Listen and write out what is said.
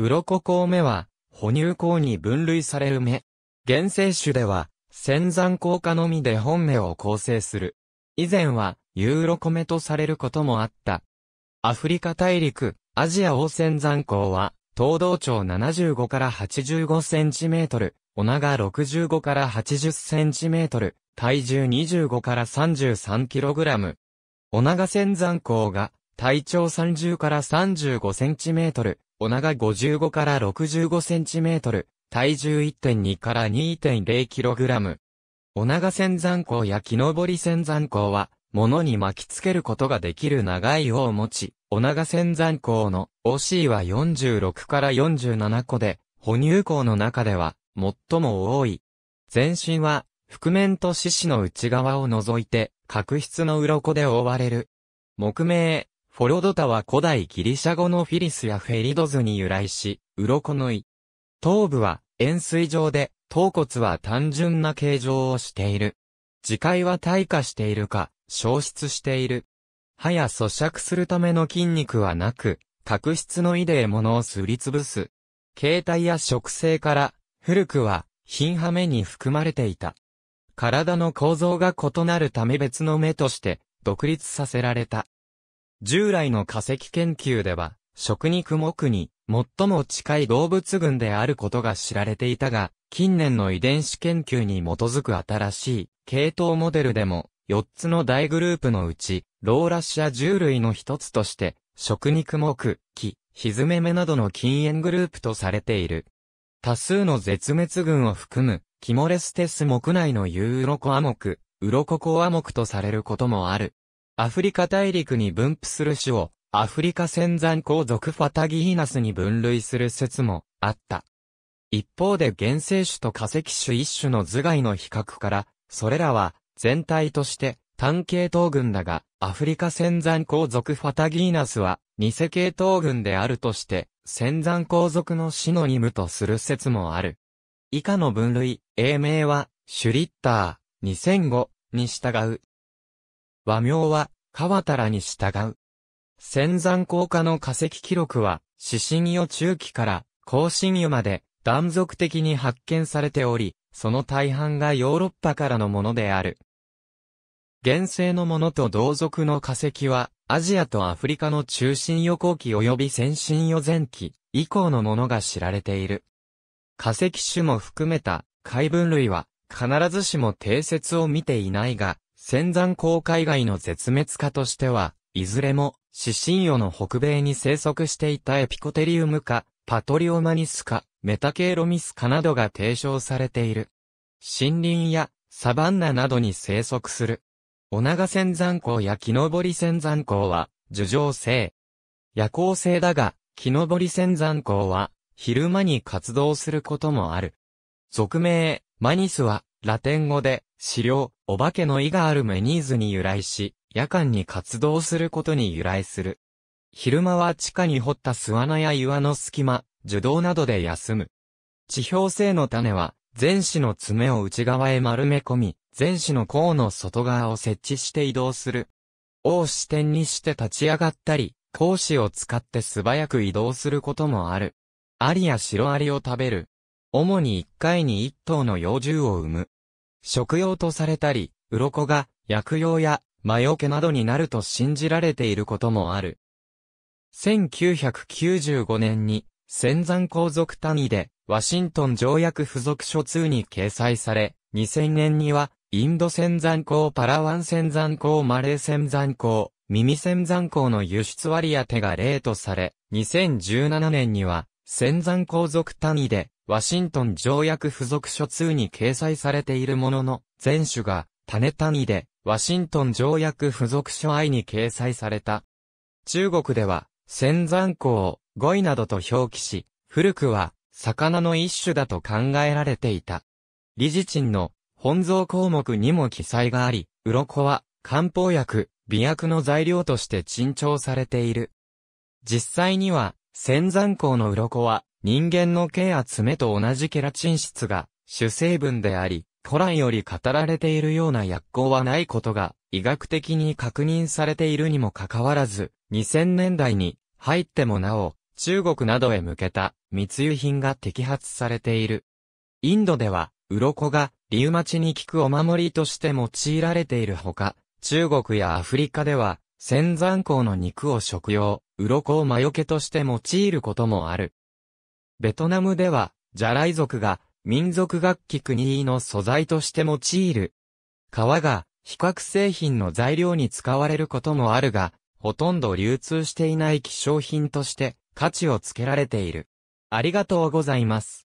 ウロココウメは、哺乳ウに分類される目。原生種では、仙山効果のみで本目を構成する。以前は、ユーロコメとされることもあった。アフリカ大陸、アジア王仙山口は、東道長75から85センチメートル、お長65から80センチメートル、体重25から33キログラム。お長仙山口が、体長30から35センチメートル、お長55から65センチメートル、体重1.2から2.0キログラム。お長仙山港や木登り仙山港は、物に巻きつけることができる長い尾を持ち、お長仙山港の OC は46から47個で、哺乳港の中では、最も多い。全身は、覆面と獅子の内側を除いて、角質の鱗で覆われる。木名、フォロドタは古代ギリシャ語のフィリスやフェリドズに由来し、鱗の胃。頭部は円錐状で、頭骨は単純な形状をしている。磁界は退化しているか、消失している。歯や咀嚼するための筋肉はなく、角質の胃で獲物をすりつぶす。形態や植生から、古くは、品派目に含まれていた。体の構造が異なるため別の目として、独立させられた。従来の化石研究では、食肉目に最も近い動物群であることが知られていたが、近年の遺伝子研究に基づく新しい系統モデルでも、4つの大グループのうち、ローラシア獣類の一つとして、食肉目、木、ひずめメなどの禁煙グループとされている。多数の絶滅群を含む、キモレステス目内のユーロコア目、ウロココア目とされることもある。アフリカ大陸に分布する種を、アフリカ仙山皇族ファタギーナスに分類する説もあった。一方で原生種と化石種一種の頭蓋の比較から、それらは全体として単系統群だが、アフリカ仙山皇族ファタギーナスは偽系統群であるとして、仙山皇族のシノニムとする説もある。以下の分類、英名は、シュリッター、2005に従う、和名は、川たらに従う。仙山高架の化石記録は、死神予中期から後神予まで断続的に発見されており、その大半がヨーロッパからのものである。現世のものと同族の化石は、アジアとアフリカの中心予後期及び先進予前期以降のものが知られている。化石種も含めた、海分類は、必ずしも定説を見ていないが、仙山公海外の絶滅家としては、いずれも、死神魚の北米に生息していたエピコテリウム科、パトリオマニス科、メタケーロミス科などが提唱されている。森林やサバンナなどに生息する。オナガ仙山港や木登り仙山港は、樹上性。夜行性だが、木登り仙山港は、昼間に活動することもある。俗名、マニスは、ラテン語で、資料、お化けの意があるメニーズに由来し、夜間に活動することに由来する。昼間は地下に掘った巣穴や岩の隙間、樹洞などで休む。地表性の種は、前肢の爪を内側へ丸め込み、前肢の甲の外側を設置して移動する。王視点にして立ち上がったり、甲子を使って素早く移動することもある。アリやシロアリを食べる。主に1回に1頭の幼獣を産む。食用とされたり、鱗が薬用や魔除けなどになると信じられていることもある。1995年に仙山皇族単位でワシントン条約付属書通に掲載され、2000年にはインド仙山港パラワン仙山港マレー仙山港、ミ仙山港の輸出割り当てが例とされ、2017年には仙山皇族単位でワシントン条約付属書2に掲載されているものの、全種が、種谷で、ワシントン条約付属書愛に掲載された。中国では、仙山港を、語彙などと表記し、古くは、魚の一種だと考えられていた。理事鎮の本草項目にも記載があり、鱗は漢方薬、美薬の材料として珍重されている。実際には、仙山港の鱗は人間の毛や爪と同じケラチン質が主成分であり、古来より語られているような薬効はないことが医学的に確認されているにもかかわらず、2000年代に入ってもなお、中国などへ向けた密輸品が摘発されている。インドでは、鱗がリウマチに効くお守りとして用いられているほか、中国やアフリカでは、仙山港の肉を食用、鱗を魔除けとして用いることもある。ベトナムでは、ジャライ族が民族楽器国の素材として用いる。革が比較製品の材料に使われることもあるが、ほとんど流通していない希少品として価値をつけられている。ありがとうございます。